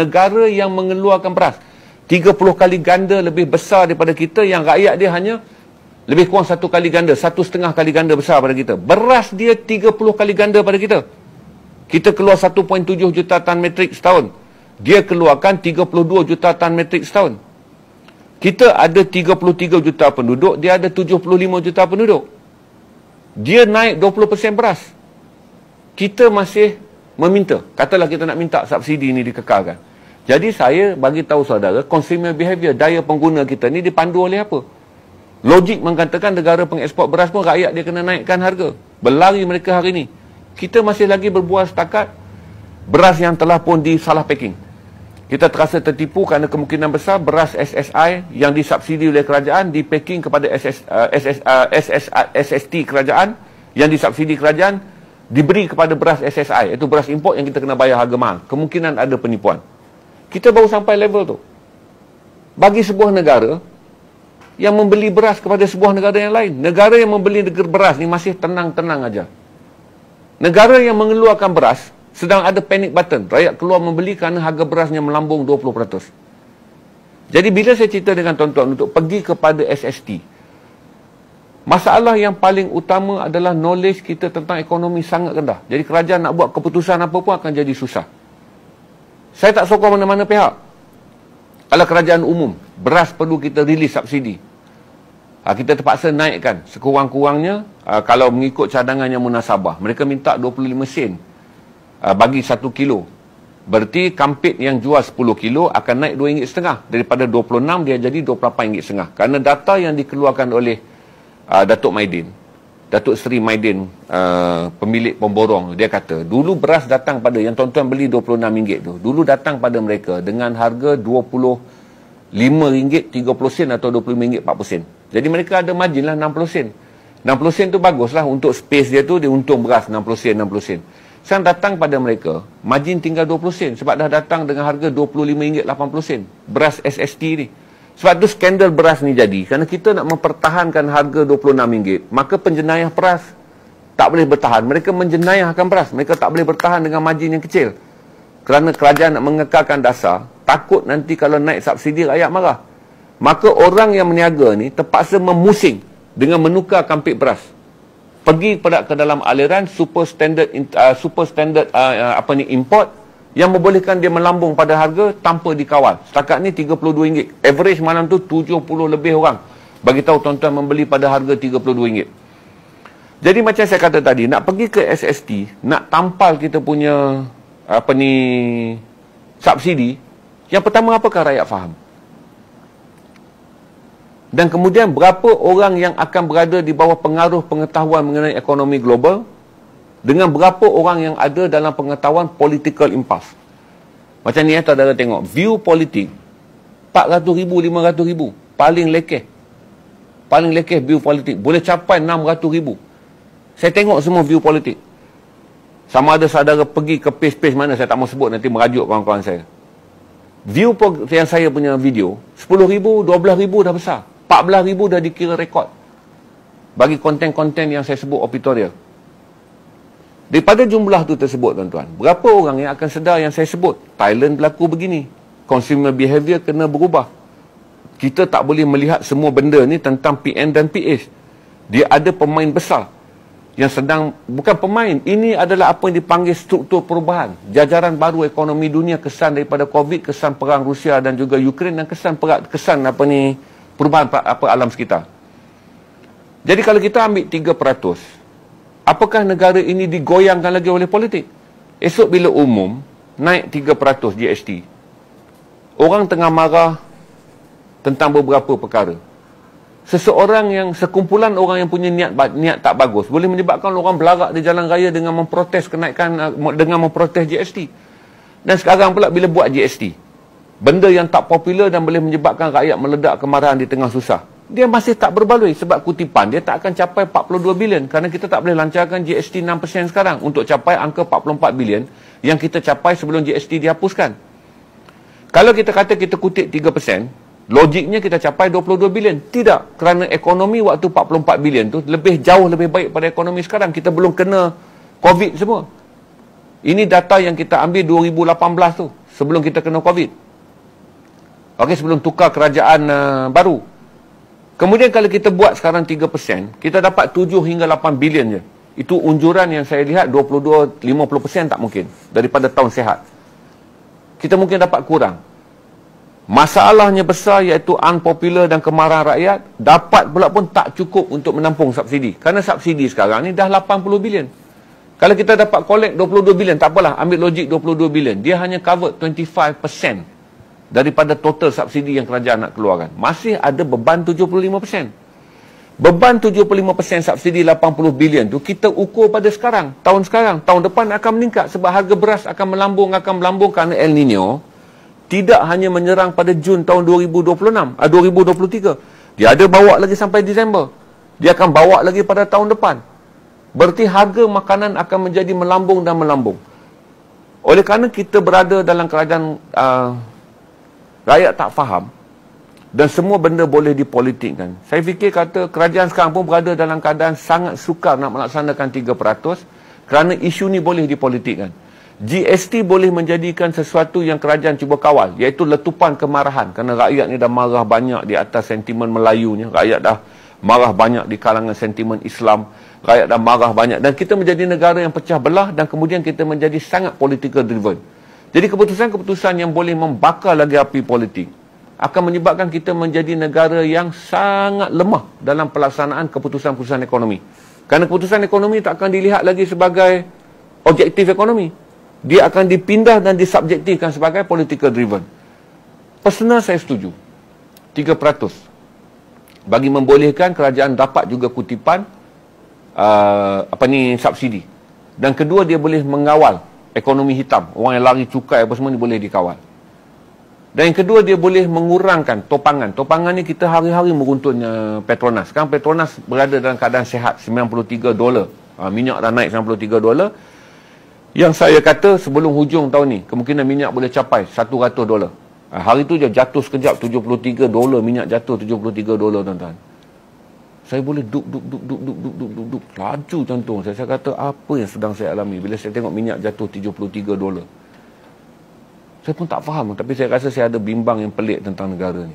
negara yang mengeluarkan beras 30 kali ganda lebih besar daripada kita yang rakyat dia hanya lebih kurang satu kali ganda, satu setengah kali ganda besar daripada kita. Beras dia 30 kali ganda daripada kita. Kita keluar 1.7 juta tan metrik setahun. Dia keluarkan 32 juta tan metrik setahun. Kita ada 33 juta penduduk, dia ada 75 juta penduduk. Dia naik 20% beras. Kita masih meminta. Katalah kita nak minta subsidi ini dikekalkan. Jadi saya bagi tahu saudara, consumer behavior, daya pengguna kita ni dipandu oleh apa? Logik mengatakan negara pengeksport beras pun rakyat dia kena naikkan harga. Berlari mereka hari ini, Kita masih lagi berbuah setakat beras yang telah pun disalah packing. Kita terasa tertipu kerana kemungkinan besar beras SSI yang disubsidi oleh kerajaan di packing kepada SS, uh, SS, uh, SS, uh, SST kerajaan yang disubsidi kerajaan diberi kepada beras SSI. Itu beras import yang kita kena bayar harga mahal. Kemungkinan ada penipuan. Kita baru sampai level tu. Bagi sebuah negara yang membeli beras kepada sebuah negara yang lain. Negara yang membeli beras ni masih tenang-tenang aja. Negara yang mengeluarkan beras sedang ada panic button. Rakyat keluar membeli kerana harga berasnya melambung 20%. Jadi bila saya cerita dengan tuan-tuan untuk pergi kepada SST. Masalah yang paling utama adalah knowledge kita tentang ekonomi sangat rendah. Jadi kerajaan nak buat keputusan apa pun akan jadi susah. Saya tak sokong mana-mana pihak. Kalau kerajaan umum, beras perlu kita rilis subsidi. Ha, kita terpaksa naikkan sekurang-kurangnya ha, kalau mengikut cadangan yang munasabah. Mereka minta 25 sen ha, bagi 1 kilo. Berarti kampit yang jual 10 kilo akan naik RM2.5 daripada 26 dia jadi RM28.5 kerana data yang dikeluarkan oleh uh, Datuk Maidin. Datuk Seri Maidin uh, pemilik pemborong dia kata dulu beras datang pada yang tuan-tuan beli RM26 tu dulu datang pada mereka dengan harga RM25 30 sen atau RM25 40 sen jadi mereka ada margin lah 60 sen 60 sen tu bagus lah untuk space dia tu dia untung beras 60 sen 60 sen sekarang datang pada mereka margin tinggal 20 sen sebab dah datang dengan harga RM25 80 sen beras SST ni sebab tu skandal beras ni jadi. Kerana kita nak mempertahankan harga RM26. Maka penjenayah beras tak boleh bertahan. Mereka menjenayahkan beras. Mereka tak boleh bertahan dengan margin yang kecil. Kerana kerajaan nak mengekalkan dasar. Takut nanti kalau naik subsidi rakyat marah. Maka orang yang meniaga ni terpaksa memusing dengan menukar kampik beras. Pergi pada ke dalam aliran super standard uh, super standard uh, uh apa ni import yang membolehkan dia melambung pada harga tanpa dikawal. Setakat ni RM32. Average malam tu 70 lebih orang. Bagi tahu tuan-tuan membeli pada harga RM32. Jadi macam saya kata tadi, nak pergi ke SST, nak tampal kita punya apa ni subsidi, yang pertama apakah rakyat faham? Dan kemudian berapa orang yang akan berada di bawah pengaruh pengetahuan mengenai ekonomi global dengan berapa orang yang ada dalam pengetahuan political impasse. Macam ni, tuan-tuan eh, ya, tengok. View politik, 400 ribu, 500 ribu. Paling lekeh. Paling lekeh view politik. Boleh capai 600 ribu. Saya tengok semua view politik. Sama ada saudara pergi ke page-page mana, saya tak mau sebut, nanti merajuk kawan-kawan saya. View yang saya punya video, 10 ribu, 12 ribu dah besar. 14 ribu dah dikira rekod. Bagi konten-konten yang saya sebut, opitorial. Daripada jumlah tu tersebut tuan-tuan, berapa orang yang akan sedar yang saya sebut? Thailand berlaku begini. Consumer behavior kena berubah. Kita tak boleh melihat semua benda ni tentang PN dan PH. Dia ada pemain besar yang sedang, bukan pemain, ini adalah apa yang dipanggil struktur perubahan. Jajaran baru ekonomi dunia kesan daripada COVID, kesan perang Rusia dan juga Ukraine dan kesan perang, kesan apa ni perubahan apa alam sekitar. Jadi kalau kita ambil 3%, apakah negara ini digoyangkan lagi oleh politik? Esok bila umum, naik 3% GST. Orang tengah marah tentang beberapa perkara. Seseorang yang, sekumpulan orang yang punya niat niat tak bagus, boleh menyebabkan orang berlarak di jalan raya dengan memprotes kenaikan, eh, dengan memprotes GST. Dan sekarang pula bila buat GST, benda yang tak popular dan boleh menyebabkan rakyat meledak kemarahan di tengah susah dia masih tak berbaloi sebab kutipan dia tak akan capai 42 bilion kerana kita tak boleh lancarkan GST 6% sekarang untuk capai angka 44 bilion yang kita capai sebelum GST dihapuskan. Kalau kita kata kita kutip 3%, logiknya kita capai 22 bilion. Tidak, kerana ekonomi waktu 44 bilion tu lebih jauh lebih baik pada ekonomi sekarang. Kita belum kena COVID semua. Ini data yang kita ambil 2018 tu sebelum kita kena COVID. Okey, sebelum tukar kerajaan uh, baru. Kemudian kalau kita buat sekarang 3%, kita dapat 7 hingga 8 bilion je. Itu unjuran yang saya lihat 22-50% tak mungkin daripada tahun sehat. Kita mungkin dapat kurang. Masalahnya besar iaitu unpopular dan kemarahan rakyat dapat pula pun tak cukup untuk menampung subsidi. Karena subsidi sekarang ni dah 80 bilion. Kalau kita dapat collect 22 bilion, tak apalah ambil logik 22 bilion. Dia hanya cover 25% daripada total subsidi yang kerajaan nak keluarkan. Masih ada beban 75%. Beban 75% subsidi 80 bilion tu kita ukur pada sekarang, tahun sekarang, tahun depan akan meningkat sebab harga beras akan melambung, akan melambung kerana El Nino tidak hanya menyerang pada Jun tahun 2026, 2023. Ah, Dia ada bawa lagi sampai Disember. Dia akan bawa lagi pada tahun depan. Berarti harga makanan akan menjadi melambung dan melambung. Oleh kerana kita berada dalam kerajaan uh, rakyat tak faham dan semua benda boleh dipolitikkan. Saya fikir kata kerajaan sekarang pun berada dalam keadaan sangat sukar nak melaksanakan 3% kerana isu ni boleh dipolitikkan. GST boleh menjadikan sesuatu yang kerajaan cuba kawal iaitu letupan kemarahan kerana rakyat ni dah marah banyak di atas sentimen Melayunya. Rakyat dah marah banyak di kalangan sentimen Islam. Rakyat dah marah banyak dan kita menjadi negara yang pecah belah dan kemudian kita menjadi sangat political driven. Jadi keputusan-keputusan yang boleh membakar lagi api politik akan menyebabkan kita menjadi negara yang sangat lemah dalam pelaksanaan keputusan-keputusan ekonomi. Kerana keputusan ekonomi tak akan dilihat lagi sebagai objektif ekonomi. Dia akan dipindah dan disubjektifkan sebagai political driven. Personal saya setuju. 3% bagi membolehkan kerajaan dapat juga kutipan uh, apa ni subsidi. Dan kedua dia boleh mengawal ekonomi hitam, orang yang lari cukai apa semua ni boleh dikawal. Dan yang kedua dia boleh mengurangkan topangan. Topangan ni kita hari-hari meruntutnya Petronas. Sekarang Petronas berada dalam keadaan sehat 93 dolar. Ha, minyak dah naik 93 dolar. Yang saya kata sebelum hujung tahun ni kemungkinan minyak boleh capai 100 dolar. Ha, hari tu je jatuh sekejap 73 dolar minyak jatuh 73 dolar tuan-tuan saya boleh duk duk duk duk duk duk duk duk dup laju jantung saya saya kata apa yang sedang saya alami bila saya tengok minyak jatuh 73 dolar saya pun tak faham tapi saya rasa saya ada bimbang yang pelik tentang negara ni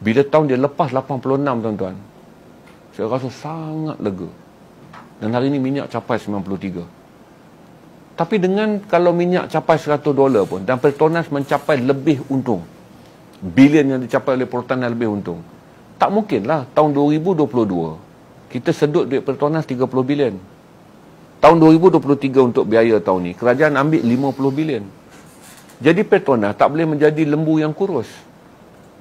bila tahun dia lepas 86 tuan-tuan saya rasa sangat lega dan hari ni minyak capai 93 tapi dengan kalau minyak capai 100 dolar pun dan Pertonas mencapai lebih untung bilion yang dicapai oleh Pertonas lebih untung tak mungkin lah tahun 2022 kita sedut duit pertuanan 30 bilion tahun 2023 untuk biaya tahun ni kerajaan ambil 50 bilion jadi pertuanan tak boleh menjadi lembu yang kurus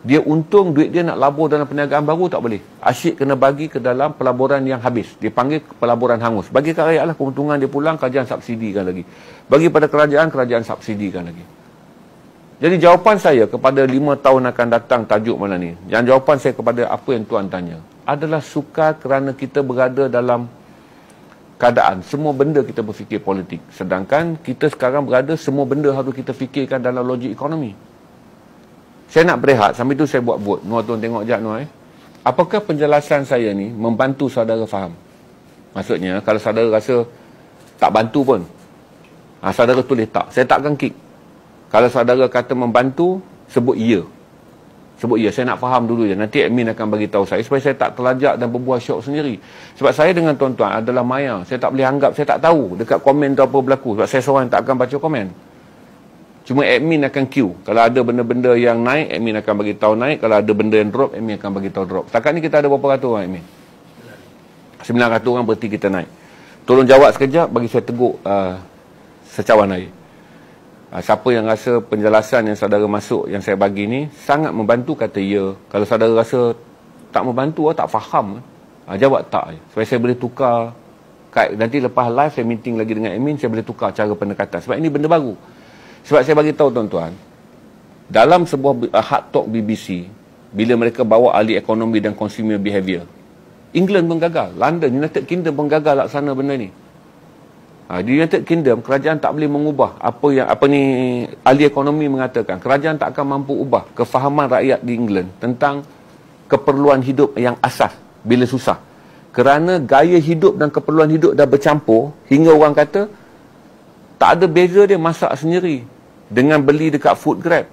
dia untung duit dia nak labur dalam perniagaan baru tak boleh asyik kena bagi ke dalam pelaburan yang habis dia panggil pelaburan hangus bagi kat rakyat lah keuntungan dia pulang kerajaan subsidikan lagi bagi pada kerajaan kerajaan subsidikan lagi jadi jawapan saya kepada 5 tahun akan datang tajuk mana ni. Yang jawapan saya kepada apa yang tuan tanya adalah suka kerana kita berada dalam keadaan semua benda kita berfikir politik. Sedangkan kita sekarang berada semua benda harus kita fikirkan dalam logik ekonomi. Saya nak berehat sambil tu saya buat vote. Nua tuan tengok jap nua eh. Apakah penjelasan saya ni membantu saudara faham? Maksudnya kalau saudara rasa tak bantu pun. Ha, saudara tulis tak. Saya takkan kick. Kalau saudara kata membantu, sebut iya, Sebut iya. saya nak faham dulu je. Nanti admin akan bagi tahu saya supaya saya tak terlajak dan berbuah syok sendiri. Sebab saya dengan tuan-tuan adalah maya. Saya tak boleh anggap, saya tak tahu dekat komen tu apa berlaku. Sebab saya seorang yang tak akan baca komen. Cuma admin akan queue. Kalau ada benda-benda yang naik, admin akan bagi tahu naik. Kalau ada benda yang drop, admin akan bagi tahu drop. Setakat ni kita ada berapa ratus orang admin? 900 orang berarti kita naik. Tolong jawab sekejap bagi saya teguk uh, secawan air. Ah, siapa yang rasa penjelasan yang saudara masuk yang saya bagi ni sangat membantu kata ya. Kalau saudara rasa tak membantu atau tak faham, ah, jawab tak. Sebab saya boleh tukar nanti lepas live saya meeting lagi dengan admin saya boleh tukar cara pendekatan sebab ini benda baru. Sebab saya bagi tahu tuan-tuan, dalam sebuah ah, hard talk BBC bila mereka bawa ahli ekonomi dan consumer behavior England menggagal, London, United Kingdom menggagal. gagal laksana benda ni. Ha, di United Kingdom kerajaan tak boleh mengubah apa yang apa ni ahli ekonomi mengatakan kerajaan tak akan mampu ubah kefahaman rakyat di England tentang keperluan hidup yang asas bila susah kerana gaya hidup dan keperluan hidup dah bercampur hingga orang kata tak ada beza dia masak sendiri dengan beli dekat food grab